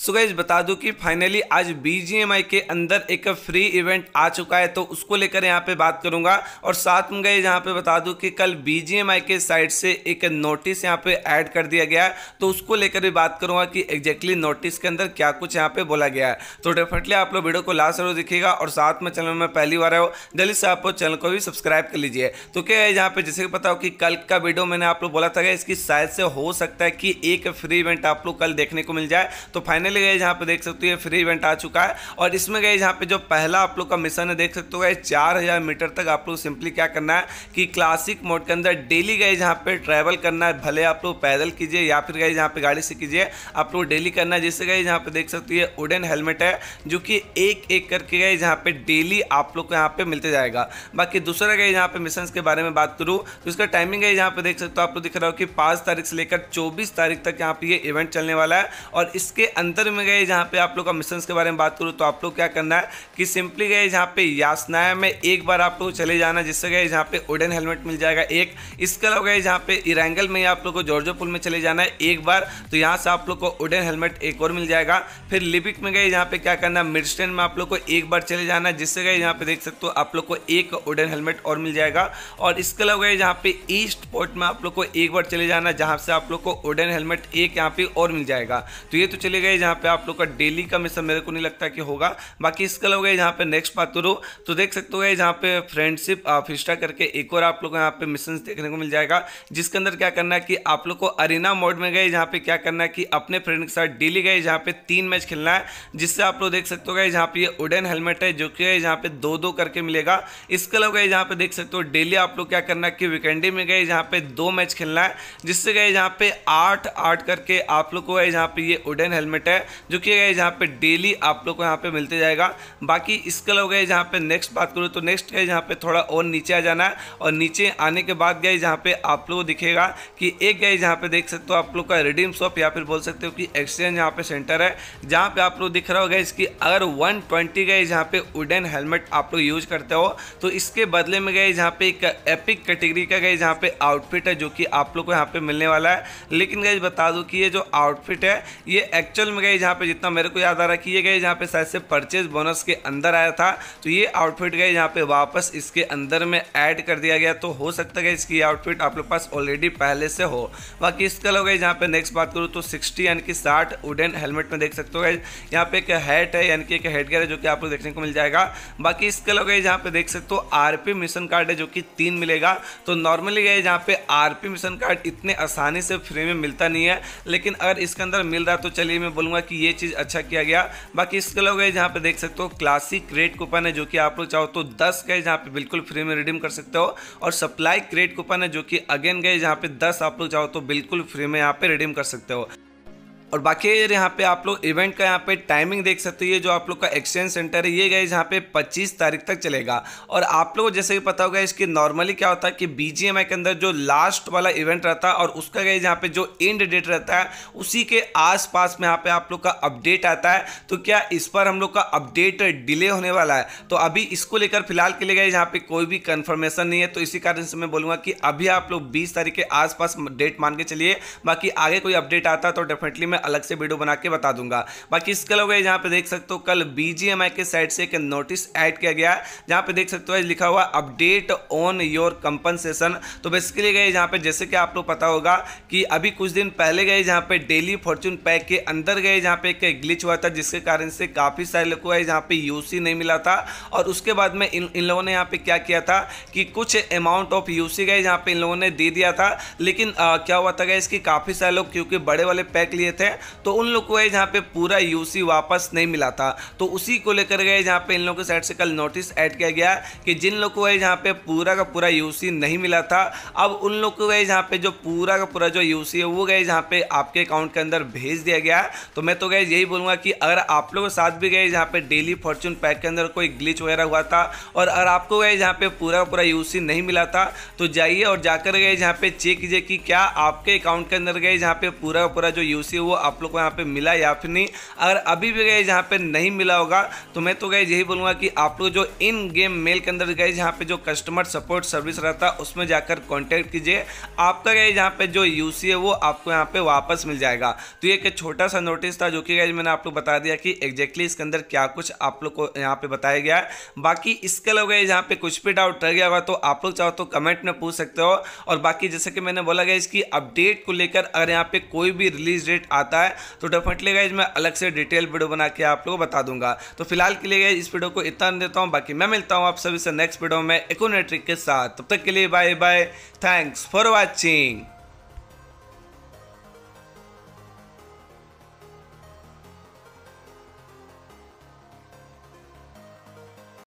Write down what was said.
so guys बता दूं कि फाइनली आज बी के अंदर एक फ्री इवेंट आ चुका है तो उसको लेकर यहाँ पे बात करूंगा और साथ में गए यहाँ पे बता दूं कि कल बी के साइड से एक नोटिस यहाँ पे ऐड कर दिया गया तो उसको लेकर भी बात करूंगा कि एग्जैक्टली नोटिस के अंदर क्या कुछ यहाँ पे बोला गया है तो डेफिनेटली आप लोग वीडियो को लास्ट जरूर दिखेगा और साथ में चैनल में पहली बार हो जल्दी से आप लोग चैनल को भी सब्सक्राइब कर लीजिए तो क्या है यहाँ पे जैसे कि बताओ कि कल का वीडियो मैंने आप लोग बोला था इसकी शायद से हो सकता है कि एक फ्री इवेंट आप लोग कल देखने को मिल जाए तो फाइनल फाइनली गए जहाँ पे देख सकते हो ये फ्री इवेंट आ चुका है और इसमें गए जहाँ पे जो पहला आप लोग का मिशन है देख सकते हो गए चार हज़ार मीटर तक आप लोग सिंपली क्या करना है कि क्लासिक मोड के अंदर डेली गए जहाँ पे ट्रैवल करना है भले आप लोग पैदल कीजिए या फिर गए जहाँ पे गाड़ी से कीजिए आप लोग डेली करना है जिससे गए जहाँ पे देख सकते हो ये वुडन हेलमेट है जो कि एक एक करके गए जहाँ पे डेली आप लोग को यहाँ पे मिलते जाएगा बाकी दूसरा गए जहाँ पे मिशन के बारे में बात करूँ तो उसका टाइमिंग है जहाँ पे देख सकते हो आप लोग दिख रहा हो कि पाँच तारीख से लेकर चौबीस तारीख तक यहाँ पे ये इवेंट चलने वाला है और इसके अंत अंदर में गए जहाँ पे आप लोग का मिशन के बारे में बात करूँ तो आप लोग क्या करना है कि सिंपली गए जहाँ पे यासनाया में एक बार आप लोग चले जाना जिससे गए जहाँ पे ओडन हेलमेट मिल जाएगा एक इसके अलावा गए जहाँ पे इरांगल में आप लोग को जॉर्जो पुल में चले जाना है एक बार तो यहाँ से आप लोग को ओडन हेलमेट एक और मिल जाएगा फिर लिपिक में गए जहाँ पे क्या करना है मिडस्टैंड में आप लोग को एक बार चले जाना है जिससे गए यहाँ पे देख सकते हो आप लोग को एक ओडन हेलमेट और मिल जाएगा और इसके अलावा गए जहाँ पे ईस्ट पोर्ट में आप लोग को एक बार चले जाना जहाँ से आप लोग को ओडन हेलमेट एक यहाँ पे और मिल जाएगा तो ये तो चले गए यहाँ पे आप लोग का डेली का मिशन मेरे को नहीं लगता कि होगा बाकी इसके अलावा यहाँ पे नेक्स्ट बात करो तो, तो देख सकते हो यहाँ पे फ्रेंडशिप फिस्टा करके एक और आप लोग यहाँ पे मिशन देखने को मिल जाएगा जिसके अंदर क्या करना है कि आप लोग को अरिना मोड में गए जहाँ पे क्या करना है कि अपने फ्रेंड के साथ डेली गए जहाँ पे तीन मैच खेलना है जिससे आप लोग देख सकते हो गए जहाँ पे ये हेलमेट है जो कि यहाँ पे दो दो करके मिलेगा इसके अलावा गए जहाँ पे देख सकते हो डेली आप लोग क्या करना है कि वीकेंडे में गए जहाँ पे दो मैच खेलना है जिससे गए जहाँ पे आठ आठ करके आप लोग को यहाँ पे ये उडन हेलमेट है है जो कि गए जहाँ पे डेली आप लोग को यहाँ पे मिलते जाएगा बाकी इसके लोग गए जहाँ पे नेक्स्ट बात करूँ तो नेक्स्ट गए जहाँ पे थोड़ा और नीचे आ जाना है और नीचे आने के बाद गए जहाँ पे आप लोग दिखेगा कि एक गए जहाँ पे देख सकते हो आप लोग का रिडीम शॉप या फिर बोल सकते हो कि एक्सचेंज यहाँ पे सेंटर है जहाँ पे आप लोग दिख रहा हो गए इसकी अगर वन ट्वेंटी गए जहाँ पे वुडन हेलमेट आप लोग यूज करते हो तो इसके बदले में गए जहाँ पे एक एपिक कैटेगरी का गए जहाँ पे आउटफिट है जो कि आप लोग को यहाँ पे मिलने वाला है लेकिन गए बता दो कि ये जो आउटफिट है ये एक्चुअल में गए जहाँ पे जितना मेरे को याद आ रहा कि ये गए जहाँ पे शायद से परचेज बोनस के अंदर आया था तो ये आउटफिट गए जहाँ पे वापस इसके अंदर में ऐड कर दिया गया तो हो सकता है इसकी आउटफिट आप लोग पास ऑलरेडी पहले से हो बाकी इसका लोग जहाँ पे नेक्स्ट बात करूँ तो सिक्सटी यानी कि साठ वुडन हेलमेट में देख सकते हो गए यहाँ पे एक हेट है यानी कि एक हेड है जो कि आप लोग देखने को मिल जाएगा बाकी इसका लोग जहाँ पे देख सकते हो आर मिशन कार्ड है जो कि तीन मिलेगा तो नॉर्मली गए जहाँ पे आर मिशन कार्ड इतने आसानी से फ्री में मिलता नहीं है लेकिन अगर इसके अंदर मिल रहा तो चलिए मैं बोलूँ मानूंगा कि ये चीज़ अच्छा किया गया बाकी इसके अलावा गए जहाँ पे देख सकते हो क्लासिक क्रेड कूपन है जो कि आप लोग चाहो तो दस गए जहाँ पे बिल्कुल फ्री में रिडीम कर सकते हो और सप्लाई क्रेड कूपन है जो कि अगेन गए जहाँ पे दस आप लोग चाहो तो बिल्कुल फ्री में यहाँ पे रिडीम कर सकते हो और बाकी यहाँ पे आप लोग इवेंट का यहाँ पे टाइमिंग देख सकते हो जो आप लोग का एक्सचेंज सेंटर है ये गए यहाँ पे 25 तारीख तक चलेगा और आप लोग जैसे कि पता होगा इसकी नॉर्मली क्या होता है कि बी के अंदर जो लास्ट वाला इवेंट रहता है और उसका गए यहाँ पे जो एंड डेट रहता है उसी के आसपास में यहाँ पे आप लोग का अपडेट आता है तो क्या इस पर हम लोग का अपडेट डिले होने वाला है तो अभी इसको लेकर फिलहाल के लिए गए यहाँ पे कोई भी कन्फर्मेशन नहीं है तो इसी कारण से मैं बोलूँगा कि अभी आप लोग बीस तारीख के आसपास डेट मान के चलिए बाकी आगे कोई अपडेट आता तो डेफिनेटली मैं मैं अलग से वीडियो बना के बता दूंगा बाकी इसके अलावा यहाँ पे देख सकते हो कल बीजीएमआई के साइड से एक नोटिस ऐड किया गया जहाँ पे देख सकते हो लिखा हुआ अपडेट ऑन योर कंपनसेशन तो बेसिकली गए यहाँ पे जैसे कि आप लोग पता होगा कि अभी कुछ दिन पहले गए जहाँ पे डेली फॉर्चून पैक के अंदर गए जहाँ पे एक ग्लिच हुआ था जिसके कारण से काफ़ी सारे लोग को जहाँ पे यूसी नहीं मिला था और उसके बाद में इन लोगों ने यहाँ पे क्या किया था कि कुछ अमाउंट ऑफ यूसी गए जहाँ पे इन लोगों ने दे दिया था लेकिन आ, क्या हुआ था गया इसकी काफ़ी सारे लोग क्योंकि बड़े वाले पैक लिए थे हैं तो उन लोग को जहाँ पे पूरा यूसी वापस नहीं मिला था तो उसी को लेकर गए जहाँ पे इन लोगों के साइड से कल नोटिस ऐड किया गया कि जिन लोग को जहाँ पे पूरा का पूरा यूसी नहीं मिला था अब उन लोग को गए जहाँ पे जो पूरा का पूरा जो यू है वो गए जहाँ पे आपके अकाउंट के अंदर भेज दिया गया तो मैं तो गए यही बोलूँगा कि अगर आप लोगों के साथ भी गए जहाँ पे डेली फॉर्चून पैक के अंदर कोई ग्लिच वगैरह हुआ था और अगर आपको गए जहाँ पे पूरा का पूरा यू नहीं मिला था तो जाइए और जाकर गए जहाँ पे चेक कीजिए कि क्या आपके अकाउंट के अंदर गए जहाँ पे पूरा पूरा जो यूसी वो आप लोग को यहाँ पे मिला या फिर नहीं अगर अभी भी गए यहाँ पे नहीं मिला होगा तो मैं तो गए यही बोलूँगा कि आप लोग जो इन गेम मेल के अंदर गए यहाँ पे जो कस्टमर सपोर्ट सर्विस रहता है उसमें जाकर कॉन्टैक्ट कीजिए आपका गए यहाँ पे जो यू है वो आपको यहाँ पे वापस मिल जाएगा तो ये एक छोटा सा नोटिस था जो कि गए मैंने आप लोग बता दिया कि एग्जैक्टली इसके अंदर क्या कुछ आप लोग को यहाँ पे बताया गया है बाकी इसके लोग गए जहाँ पे कुछ भी डाउट रह गया होगा तो आप लोग चाहो तो कमेंट में पूछ सकते हो और बाकी जैसे कि मैंने बोला गया इसकी अपडेट को लेकर अगर यहाँ पे कोई भी रिलीज डेट आता आता है तो डेफिनेटली गाइज मैं अलग से डिटेल वीडियो बना के आप लोग को बता दूंगा तो फिलहाल के लिए इस वीडियो को इतना देता हूँ बाकी मैं मिलता हूँ आप सभी से नेक्स्ट वीडियो में इकोनेट्रिक के साथ तब तक के लिए bye bye thanks for watching